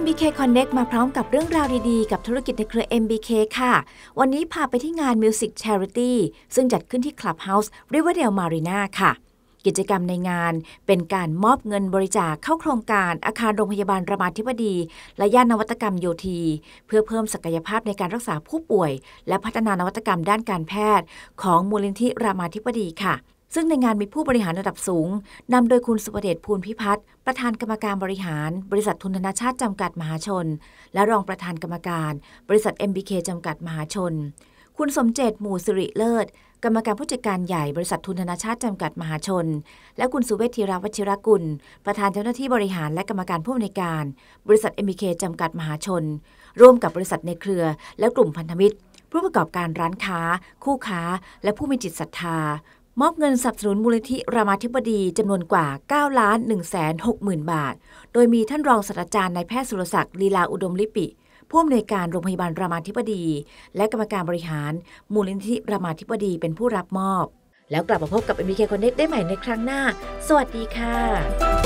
MBK Connect มาพร้อมกับเรื่องราวดีๆกับธุรกิจในเครือ MBK ค่ะ วันนี้พาไปที่งาน Music Charity ซึ่งจัดขึ้นที่ Clubhouse Riverdale Marina ค่ะ กิจกรรมในงานเป็นการมอบเงินบริจาคเข้าโครงการอาคารโรงพยาบาล รามาธิบดี และย่านนวัตกรรมโยทีเพื่อเพิ่มศักยภาพในการรักษาผู้ป่วย และพัฒนานวัตกรรมด้านการแพทย์ ของมูลนิธิรามาธิบดีค่ะซึ่งในงานมีผู้บริหารระดับสูงนำโดยคุณสุประเดชภูลพิพัฒน์ประธานกรรมการบริหาร บริษัททุนธนาชาติจำกัดมหาชน และรองประธานกรรมการ บริษัท MBK จำกัดมหาชน คุณสมเจตหมู่สิริเลิศกรรมการผู้จัดการใหญ่บริษัททุนธนาชาติจำกัดมหาชน และคุณสุเวทีรวัชิรกุลประธานเจ้าหน้าที่บริหารและกรรมการผู้อำนวยการบริษัท MBK จำกัดมหาชนร่วมกับบริษัทในเครือ และกลุ่มพันธมิตร ผู้ประกอบการร้านค้า คู่ค้า และผู้มีจิตศรัทธามอบเงินสนับสนุนมูลนิธิรามาธิบดีจำนวนกว่า 9 ล้าน1แสน6 0 0 0 0 บาท โดยมีท่านรองศาสตราจารย์นายแพทย์สุรศักดิ์ลีลาอุดมลิปิผู้อำนวยการโรงพยาบาลรามาธิบดี และกรรมการบริหาร มูลนิธิรามาธิบดีเป็นผู้รับมอบ แล้วกลับมาพบกับเอ็มบีเคคนเด็ t ได้ใหม่ในครั้งหน้า สวัสดีค่ะ